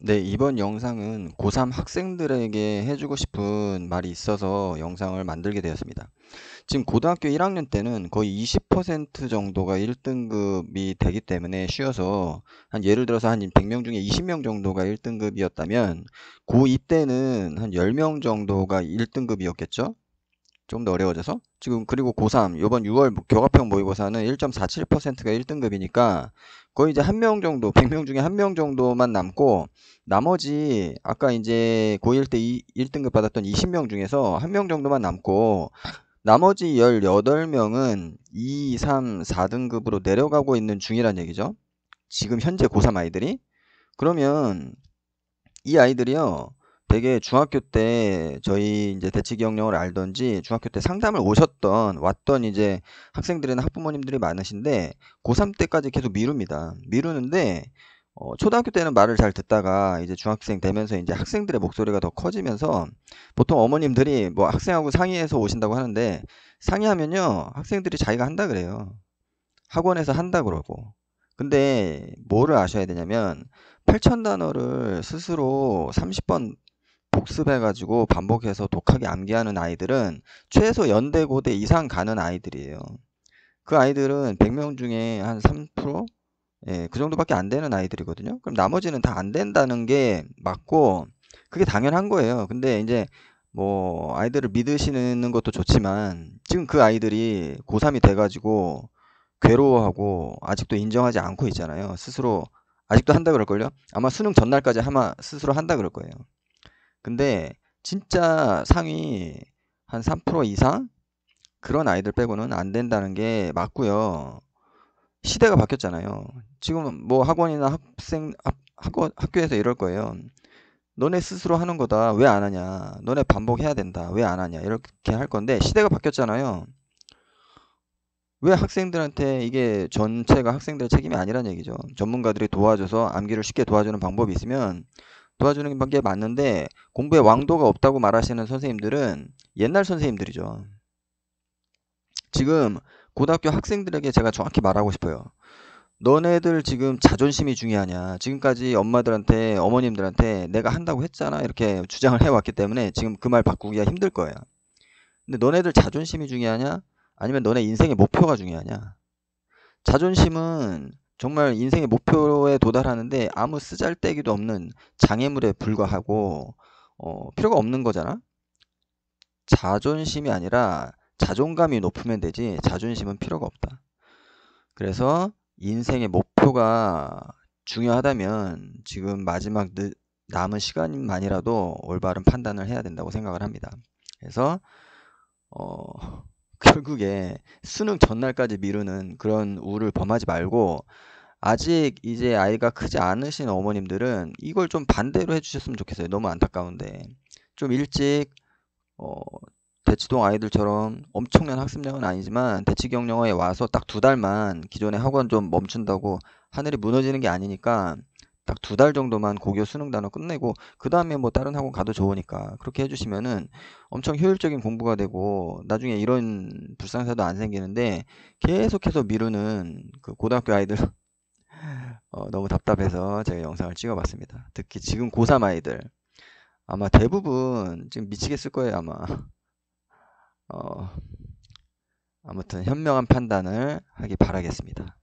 네, 이번 영상은 고3 학생들에게 해주고 싶은 말이 있어서 영상을 만들게 되었습니다. 지금 고등학교 1학년 때는 거의 20% 정도가 1등급이 되기 때문에 쉬워서 한 예를 들어서 한 100명 중에 20명 정도가 1등급이었다면 고2 때는 한 10명 정도가 1등급이었겠죠? 좀 더 어려워져서 지금 그리고 고3 요번 6월 뭐, 교과평 모의고사는 1.47%가 1등급이니까 거의 이제 한 명 정도, 100명 중에 한 명 정도만 남고 나머지 아까 이제 고1 때 1등급 받았던 20명 중에서 한 명 정도만 남고 나머지 18명은 2, 3, 4등급으로 내려가고 있는 중이란 얘기죠. 지금 현재 고3 아이들이 그러면 이 아이들이요. 되게 중학교 때 저희 이제 대치기억령을 알던지 중학교 때 상담을 오셨던 왔던 이제 학생들이나 학부모님들이 많으신데 고3 때까지 계속 미룹니다. 미루는데 어, 초등학교 때는 말을 잘 듣다가 이제 중학생 되면서 이제 학생들의 목소리가 더 커지면서 보통 어머님들이 뭐 학생하고 상의해서 오신다고 하는데 상의하면요 학생들이 자기가 한다 그래요. 학원에서 한다 그러고 근데 뭐를 아셔야 되냐면 8,000 단어를 스스로 30번 복습해가지고 반복해서 독하게 암기하는 아이들은 최소 연대 고대 이상 가는 아이들이에요. 그 아이들은 100명 중에 한 3%? 예, 그 정도밖에 안 되는 아이들이거든요. 그럼 나머지는 다 안 된다는 게 맞고, 그게 당연한 거예요. 근데 이제 뭐 아이들을 믿으시는 것도 좋지만 지금 그 아이들이 고3이 돼가지고 괴로워하고 아직도 인정하지 않고 있잖아요. 스스로 아직도 한다 그럴걸요? 아마 수능 전날까지 아마 스스로 한다 그럴 거예요. 근데 진짜 상위 한 3% 이상 그런 아이들 빼고는 안 된다는 게 맞고요. 시대가 바뀌었잖아요. 지금 뭐 학원이나 학생 학원 학교에서 이럴 거예요. 너네 스스로 하는 거다. 왜 안 하냐? 너네 반복해야 된다. 왜 안 하냐? 이렇게 할 건데 시대가 바뀌었잖아요. 왜 학생들한테 이게 전체가 학생들의 책임이 아니란 얘기죠. 전문가들이 도와줘서 암기를 쉽게 도와주는 방법이 있으면 도와주는 게 맞는데 공부에 왕도가 없다고 말하시는 선생님들은 옛날 선생님들이죠. 지금 고등학교 학생들에게 제가 정확히 말하고 싶어요. 너네들 지금 자존심이 중요하냐. 지금까지 엄마들한테, 어머님들한테 내가 한다고 했잖아. 이렇게 주장을 해왔기 때문에 지금 그 말 바꾸기가 힘들 거예요. 근데 너네들 자존심이 중요하냐? 아니면 너네 인생의 목표가 중요하냐? 자존심은 정말 인생의 목표에 도달하는데 아무 쓰잘데기도 없는 장애물에 불과하고 어, 필요가 없는 거잖아. 자존심이 아니라 자존감이 높으면 되지 자존심은 필요가 없다. 그래서 인생의 목표가 중요하다면 지금 마지막 남은 시간만이라도 올바른 판단을 해야 된다고 생각을 합니다. 그래서 어, 결국에 수능 전날까지 미루는 그런 우를 범하지 말고 아직 이제 아이가 크지 않으신 어머님들은 이걸 좀 반대로 해주셨으면 좋겠어요. 너무 안타까운데 좀 일찍 어, 대치동 아이들처럼 엄청난 학습량은 아니지만 대치경영에 와서 딱 두 달만 기존의 학원 좀 멈춘다고 하늘이 무너지는 게 아니니까 딱두달 정도만 고교 수능 단어 끝내고 그 다음에 뭐 다른 학원 가도 좋으니까 그렇게 해주시면은 엄청 효율적인 공부가 되고 나중에 이런 불상사도 안 생기는데 계속해서 미루는 그 고등학교 아이들 어, 너무 답답해서 제가 영상을 찍어봤습니다. 특히 지금 고3 아이들 아마 대부분 지금 미치겠을 거예요 아마 어, 아무튼 현명한 판단을 하기 바라겠습니다.